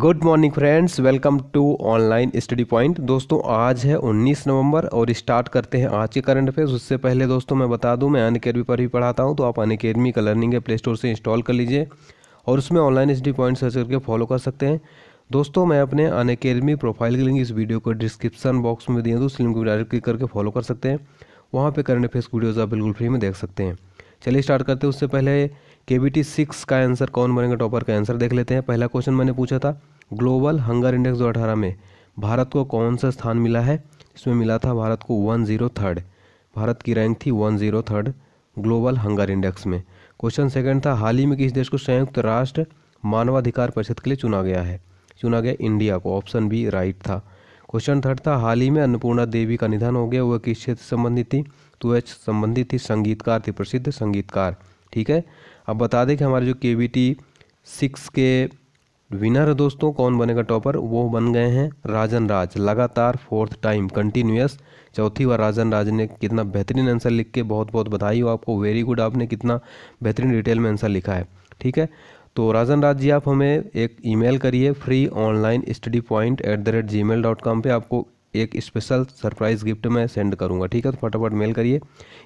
good morning friends welcome to online study point दोस्तों आज है 19 नवंबर और स्टार्ट करते हैं आज के करंट अफेयर्स उससे पहले दोस्तों मैं बता दूं मैं अन अकेडमी पर भी पढ़ाता हूं तो आप अन अकेडमी का लर्निंग है प्ले स्टोर से इंस्टॉल कर लीजिए और उसमें ऑनलाइन स्टडी पॉइंट सर्च करके फॉलो कर सकते हैं दोस्तों मैं अपने अन प्रोफाइल की लिंक इस वीडियो को डिस्क्रिप्शन बॉक्स में दिया तो उस लिंक को डायरेक्ट क्लिक करके फॉलो कर सकते हैं वहाँ पर करंट अफेयर्स वीडियोज़ आप बिल्कुल फ्री में देख सकते हैं चलिए स्टार्ट करते हैं उससे पहले के बी टी सिक्स का आंसर कौन बनेगा टॉपर का आंसर देख लेते हैं पहला क्वेश्चन मैंने पूछा था ग्लोबल हंगर इंडेक्स दो अठारह में भारत को कौन सा स्थान मिला है इसमें मिला था भारत को वन जीरो थर्ड भारत की रैंक थी one zero third global hunger index में क्वेश्चन सेकंड था हाल ही में किस देश को संयुक्त राष्ट्र मानवाधिकार परिषद के लिए चुना गया है चुना गया इंडिया को ऑप्शन बी राइट था क्वेश्चन थर्ड था हाल ही में अन्नपूर्णा देवी का निधन हो गया वह किस क्षेत्र संबंधित थी तो संबंधित थी संगीतकार थी प्रसिद्ध संगीतकार ठीक है अब बता दें कि हमारे जो के वी टी सिक्स के विनर है दोस्तों कौन बनेगा टॉपर वो बन गए हैं राजन राज लगातार फोर्थ टाइम कंटिन्यूस चौथी बार राजन राज ने कितना बेहतरीन आंसर लिख के बहुत बहुत बधाई हो आपको वेरी गुड आपने कितना बेहतरीन डिटेल में आंसर लिखा है ठीक है तो राजन राज जी आप हमें एक ईमेल करिए free online study point at the rate gmail dot com पर आपको एक स्पेशल सरप्राइज़ गिफ्ट मैं सेंड करूँगा ठीक है तो फटाफट मेल करिए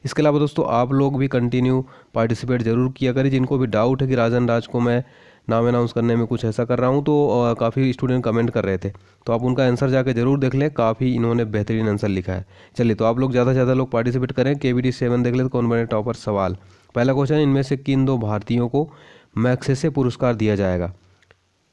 इसके अलावा दोस्तों आप लोग भी कंटिन्यू पार्टिसिपेट ज़रूर किया करिए जिनको भी डाउट है कि राजन राज को मैं नाम अनाउंस करने में कुछ ऐसा कर रहा हूँ तो काफ़ी स्टूडेंट कमेंट कर रहे थे तो आप उनका आंसर जाकर जरूर देख लें काफ़ी इन्होंने बेहतरीन आंसर लिखा है चलिए तो आप लोग ज़्यादा से ज़्यादा लोग पार्टिसिपेट करें के बी डी सेवन देख ले तो कौन बने टॉपर सवाल पहला क्वेश्चन इनमें से किन दो भारतीयों को मैक्से से पुरस्कार दिया जाएगा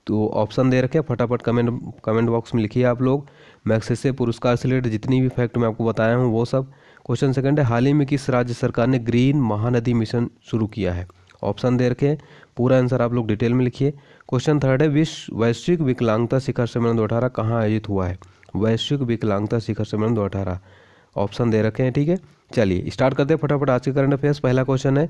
तो ऑप्शन दे रखे फटाफट कमेंट कमेंट बॉक्स में लिखिए आप लोग मैक्सेस से पुरस्कार से रिलेटेड जितनी भी फैक्ट मैं आपको बताया हूँ वो सब क्वेश्चन सेकंड है हाल ही में किस राज्य सरकार ने ग्रीन महानदी मिशन शुरू किया है ऑप्शन दे रखे पूरा आंसर आप लोग डिटेल में लिखिए क्वेश्चन थर्ड है विश्व वैश्विक विकलांगता शिखर सम्मेलन दो अठारह कहाँ आयोजित हुआ है वैश्विक विकलांगता शिखर सम्मेलन दो अठारह ऑप्शन दे रखे हैं ठीक है चलिए स्टार्ट करते हैं फटाफट आज के करंट अफेयर्स पहला क्वेश्चन है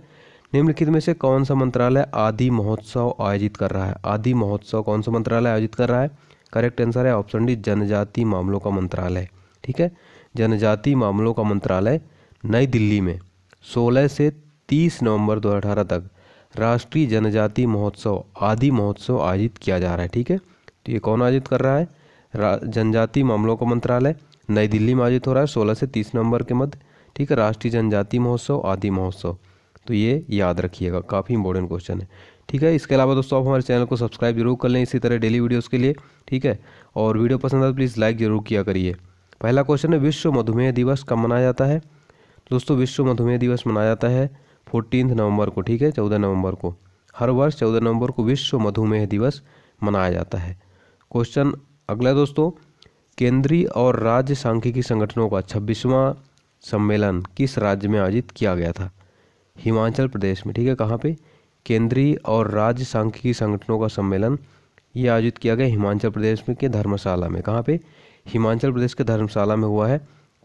निम्नलिखित में से कौन सा मंत्रालय आदि महोत्सव आयोजित कर रहा है आदि महोत्सव कौन सा मंत्रालय आयोजित कर रहा है करेक्ट आंसर है ऑप्शन डी जनजाति मामलों का मंत्रालय ठीक है जनजाति मामलों का मंत्रालय नई दिल्ली में 16 से 30 नवंबर 2018 तक राष्ट्रीय जनजाति महोत्सव आदि महोत्सव आयोजित किया जा रहा है ठीक है तो ये कौन आयोजित कर रहा है जनजाति मामलों का मंत्रालय नई दिल्ली में आयोजित हो रहा है सोलह से तीस नवंबर के मध्य ठीक है राष्ट्रीय जनजाति महोत्सव आदि महोत्सव तो ये याद रखिएगा काफ़ी इंपॉर्टेंट क्वेश्चन है ठीक है इसके अलावा दोस्तों आप हमारे चैनल को सब्सक्राइब जरूर कर लें इसी तरह डेली वीडियोज़ के लिए ठीक है और वीडियो पसंद आए तो प्लीज़ लाइक जरूर किया करिए पहला क्वेश्चन है विश्व मधुमेह दिवस कब मनाया जाता है दोस्तों विश्व मधुमेह दिवस मनाया जाता है फोर्टीन नवंबर को ठीक है चौदह नवंबर को हर वर्ष चौदह नवंबर को विश्व मधुमेह दिवस मनाया जाता है क्वेश्चन अगला दोस्तों केंद्रीय और राज्य सांख्यिकी संगठनों का छब्बीसवां सम्मेलन किस राज्य में आयोजित किया गया था हिमाचल प्रदेश में ठीक है कहाँ पे केंद्रीय और राज्य सांख्यिकी संगठनों का सम्मेलन ये आयोजित किया गया हिमाचल प्रदेश में के धर्मशाला में कहाँ पे हिमाचल प्रदेश के धर्मशाला में हुआ है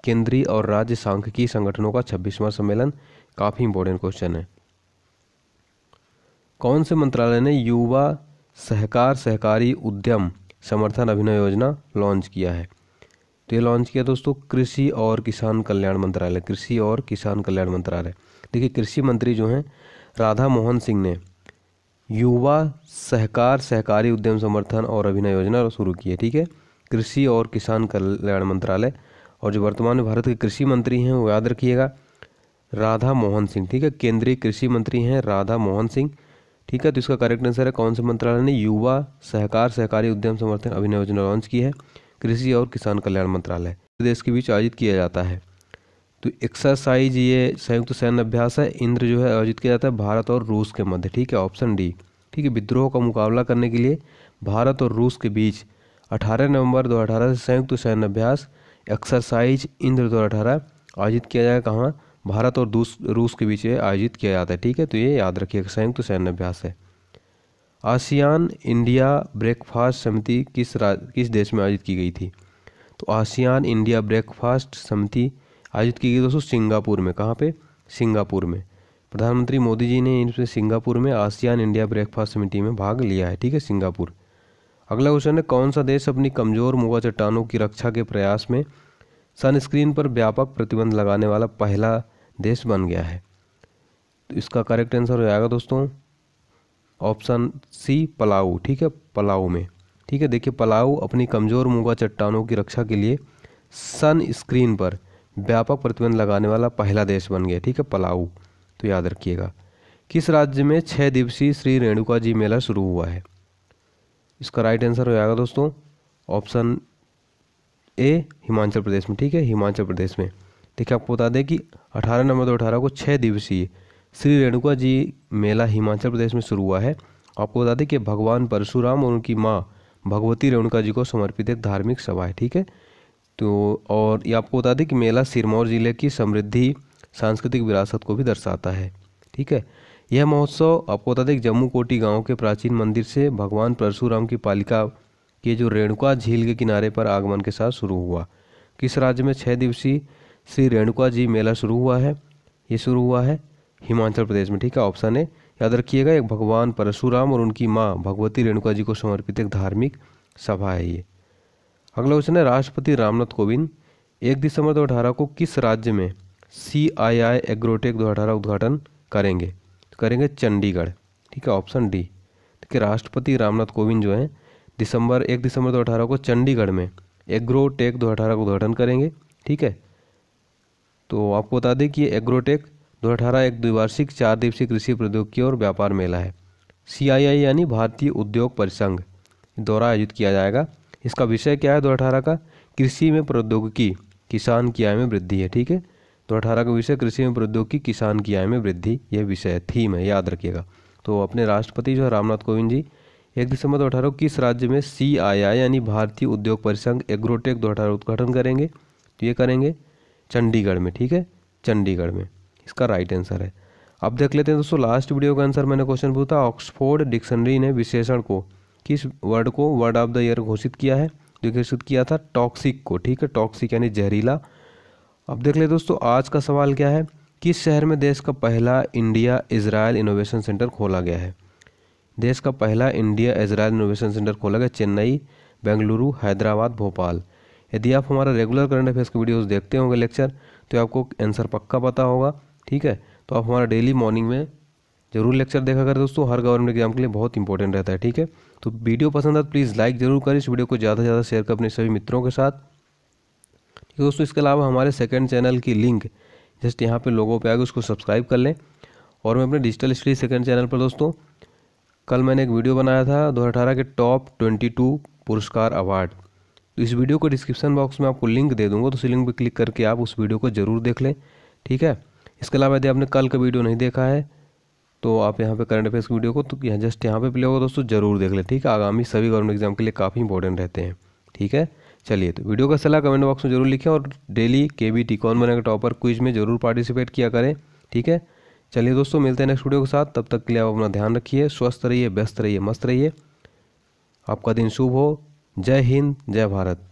केंद्रीय और राज्य सांख्यिकी संगठनों का छब्बीसवां सम्मेलन काफ़ी इंपॉर्टेंट क्वेश्चन है कौन से मंत्रालय ने युवा सहकार सहकारी उद्यम समर्थन अभिनय योजना लॉन्च किया है तो ये लॉन्च किया दोस्तों कृषि और किसान कल्याण मंत्रालय कृषि और किसान कल्याण मंत्रालय देखिए कृषि मंत्री जो हैं राधा मोहन सिंह ने युवा सहकार सहकारी उद्यम समर्थन और अभिनय योजना शुरू की है ठीक है कृषि और किसान कल्याण मंत्रालय और जो वर्तमान में भारत के कृषि मंत्री हैं वो याद रखिएगा राधा मोहन सिंह ठीक है केंद्रीय कृषि मंत्री हैं राधा मोहन सिंह ठीक है तो इसका करेक्ट आंसर है कौन से मंत्रालय ने युवा सहकार सहकारी उद्यम समर्थन अभिनय योजना लॉन्च की है कृषि और किसान कल्याण मंत्रालय देश के बीच आयोजित किया जाता है तो एक्सरसाइज ये संयुक्त सैन्य अभ्यास है इंद्र जो है आयोजित किया जाता है भारत और रूस के मध्य ठीक है ऑप्शन डी ठीक है विद्रोह का मुकाबला करने के लिए भारत और रूस के बीच 18 नवंबर 2018 से संयुक्त सैन्य अभ्यास एक्सरसाइज इंद्र दो आयोजित किया जाएगा कहाँ भारत और रूस के बीच आयोजित किया जाता है ठीक है तो ये याद रखिए संयुक्त सैन्य अभ्यास है आसियान इंडिया ब्रेकफास्ट समिति किस राज किस देश में आयोजित की गई थी तो आसियान इंडिया ब्रेकफास्ट समिति आयोजित की गई दोस्तों सिंगापुर में कहाँ पे सिंगापुर में प्रधानमंत्री मोदी जी ने इनसे सिंगापुर में आसियान इंडिया ब्रेकफास्ट समिति में भाग लिया है ठीक है सिंगापुर अगला क्वेश्चन है कौन सा देश अपनी कमजोर मुगा चट्टानों की रक्षा के प्रयास में सनस्क्रीन पर व्यापक प्रतिबंध लगाने वाला पहला देश बन गया है तो इसका करेक्ट आंसर हो जाएगा दोस्तों ऑप्शन सी पलाऊ ठीक है पलाऊ में ठीक है देखिए पलाऊ अपनी कमज़ोर मुगा चट्टानों की रक्षा के लिए सन स्क्रीन पर व्यापक प्रतिबंध लगाने वाला पहला देश बन गया ठीक है पलाऊ तो याद रखिएगा किस राज्य में छः दिवसीय श्री रेणुका जी मेला शुरू हुआ है इसका राइट आंसर हो जाएगा दोस्तों ऑप्शन ए हिमाचल प्रदेश में ठीक है हिमाचल प्रदेश में देखिए आपको बता दें कि 18 नवंबर दो अठारह को छः दिवसीय श्री रेणुका जी मेला हिमाचल प्रदेश में शुरू हुआ है आपको बता दें कि भगवान परशुराम और उनकी माँ भगवती रेणुका जी को समर्पित एक धार्मिक सभा है ठीक है तो और ये आपको बता दें कि मेला सिरमौर ज़िले की समृद्धि सांस्कृतिक विरासत को भी दर्शाता है ठीक है यह महोत्सव आपको बता दें कि जम्मू कोटी गांव के प्राचीन मंदिर से भगवान परशुराम की पालिका के जो रेणुका झील के किनारे पर आगमन के साथ शुरू हुआ किस राज्य में छः दिवसीय श्री रेणुका जी मेला शुरू हुआ है ये शुरू हुआ है हिमाचल प्रदेश में ठीक है ऑप्शन है याद रखिएगा एक भगवान परशुराम और उनकी माँ भगवती रेणुका जी को समर्पित एक धार्मिक सभा है ये अगला क्वेश्चन है राष्ट्रपति रामनाथ कोविंद एक दिसंबर दो अठारह को किस राज्य में सी आई आई एग्रोटेक दो अठारह उद्घाटन करेंगे तो करेंगे चंडीगढ़ ठीक है ऑप्शन डी देखिए तो राष्ट्रपति रामनाथ कोविंद जो हैं दिसंबर एक दिसंबर दो अठारह को चंडीगढ़ में एग्रोटेक दो अठारह का उद्घाटन करेंगे ठीक है तो आपको बता दें कि ये एग्रोटेक दो अठारह एक द्विवार्षिक चार दिवसीय कृषि प्रौद्योगिकी और व्यापार मेला है सी यानी भारतीय उद्योग परिसंघ द्वारा आयोजित किया जाएगा इसका विषय क्या है दो अठारह का कृषि में प्रौद्योगिकी किसान की आय में वृद्धि है ठीक है दो अठारह का विषय कृषि में प्रौद्योगिकी किसान की आय में वृद्धि यह विषय है थीम है याद रखिएगा तो अपने राष्ट्रपति जो है रामनाथ कोविंद जी एक दिसंबर दो अठारह किस राज्य में सी आई आई यानी भारतीय उद्योग परिसंघ एग्रोटेक दो अठारह उद्घाटन करेंगे तो ये करेंगे चंडीगढ़ में ठीक है चंडीगढ़ में इसका राइट आंसर है अब देख लेते हैं दोस्तों लास्ट वीडियो का आंसर मैंने क्वेश्चन पूछा ऑक्सफोर्ड डिक्शनरी ने विशेषण को किस वर्ड को वर्ड ऑफ द ईयर घोषित किया है जो घोषित किया था टॉक्सिक को ठीक है टॉक्सिक यानी जहरीला अब देख ले दोस्तों आज का सवाल क्या है किस शहर में देश का पहला इंडिया इसराइल इनोवेशन सेंटर खोला गया है देश का पहला इंडिया इसराइल इनोवेशन सेंटर खोला गया चेन्नई बेंगलुरु हैदराबाद भोपाल यदि आप हमारा रेगुलर करंट अफेयर्स के वीडियोस देखते होंगे लेक्चर तो आपको आंसर पक्का पता होगा ठीक है तो आप हमारा डेली मॉर्निंग में ज़रूर लेक्चर देखा करें दोस्तों हर गवर्नमेंट एग्जाम के लिए बहुत इंपॉर्टेंट रहता है ठीक है तो वीडियो पसंद आए तो प्लीज़ लाइक ज़रूर करें इस वीडियो को ज़्यादा से ज़्यादा शेयर करें अपने सभी मित्रों के साथ ठीक है दोस्तों इसके अलावा हमारे सेकेंड चैनल की लिंक जस्ट यहाँ पर लोगों पर आगे उसको सब्सक्राइब कर लें और मैं अपने डिजिटल स्टडी सेकेंड चैनल पर दोस्तों कल मैंने एक वीडियो बनाया था दो के टॉप ट्वेंटी पुरस्कार अवार्ड तो इस वीडियो को डिस्क्रिप्शन बॉक्स में आपको लिंक दे दूंगा तो उस लिंक पर क्लिक करके आप उस वीडियो को ज़रूर देख लें ठीक है इसके अलावा यदि आपने कल का वीडियो नहीं देखा है तो आप यहाँ पे करंट अफेयर्स की वीडियो को तो यहाँ जस्ट यहाँ पे प्ले होगा दोस्तों जरूर देख लें ठीक है आगामी सभी गवर्नमेंट एग्जाम के लिए काफ़ी इंपॉर्टेंट रहते हैं ठीक है चलिए तो वीडियो का सलाह कमेंट बॉक्स में जरूर लिखें और डेली के बी टी कौन बनेगा टॉपर क्विज में जरूर पार्टिसिपेट किया करें ठीक है चलिए दोस्तों मिलते हैं नेक्स्ट वीडियो के साथ तब तक के लिए आप अपना ध्यान रखिए स्वस्थ रहिए व्यस्त रहिए मस्त रहिए आपका दिन शुभ हो जय हिंद जय भारत